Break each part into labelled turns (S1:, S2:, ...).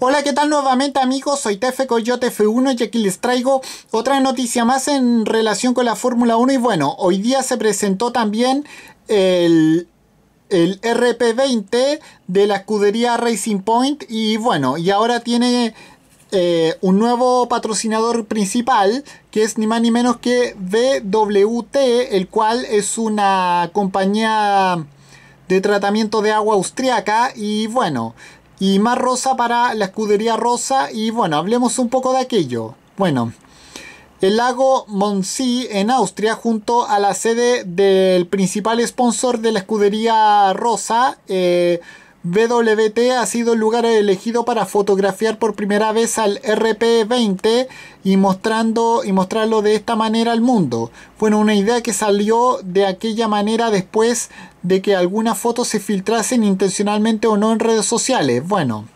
S1: Hola, ¿qué tal nuevamente amigos? Soy Tefe Coyote F1 y aquí les traigo otra noticia más en relación con la Fórmula 1 y bueno, hoy día se presentó también el, RP20 de la escudería Racing Point y bueno, y ahora tiene eh, un nuevo patrocinador principal que es ni más ni menos que BWT, el cual es una compañía de tratamiento de agua austriaca y bueno, y más rosa para la escudería rosa y bueno, hablemos un poco de aquello. Bueno, el lago Monsi en Austria junto a la sede del principal sponsor de la escudería rosa eh, wt ha sido el lugar elegido para fotografiar por primera vez al RP-20 y, mostrando, y mostrarlo de esta manera al mundo. Bueno, una idea que salió de aquella manera después de que algunas fotos se filtrasen intencionalmente o no en redes sociales. Bueno,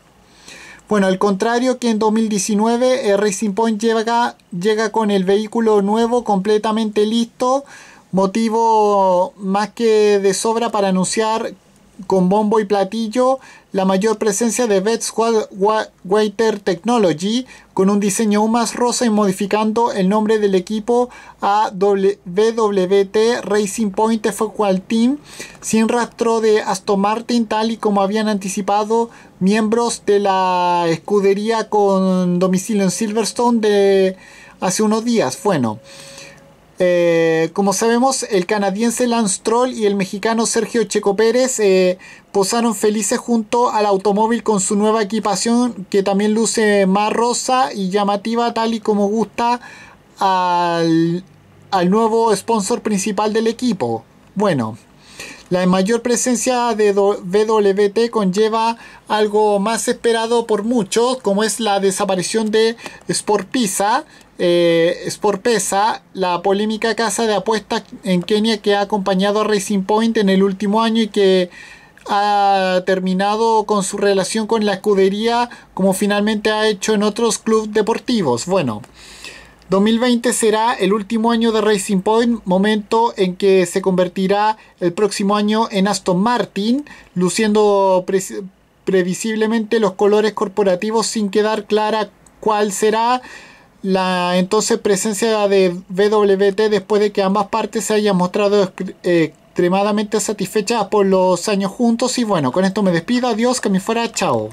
S1: bueno, al contrario que en 2019, Racing Point llega, llega con el vehículo nuevo completamente listo, motivo más que de sobra para anunciar con bombo y platillo la mayor presencia de Betts Waiter Technology con un diseño aún más rosa y modificando el nombre del equipo a wwt Racing Point Focal Team sin rastro de Aston Martin tal y como habían anticipado miembros de la escudería con domicilio en Silverstone de hace unos días. Bueno, eh, como sabemos, el canadiense Lance Troll y el mexicano Sergio Checo Pérez eh, posaron felices junto al automóvil con su nueva equipación que también luce más rosa y llamativa tal y como gusta al, al nuevo sponsor principal del equipo. Bueno, la mayor presencia de WWT conlleva algo más esperado por muchos, como es la desaparición de Sportpisa, eh, la polémica casa de apuestas en Kenia que ha acompañado a Racing Point en el último año y que ha terminado con su relación con la escudería como finalmente ha hecho en otros clubes deportivos. Bueno, 2020 será el último año de Racing Point, momento en que se convertirá el próximo año en Aston Martin, luciendo previsiblemente los colores corporativos sin quedar clara cuál será la entonces presencia de WT después de que ambas partes se hayan mostrado extremadamente satisfechas por los años juntos. Y bueno, con esto me despido. Adiós, que me fuera. Chao.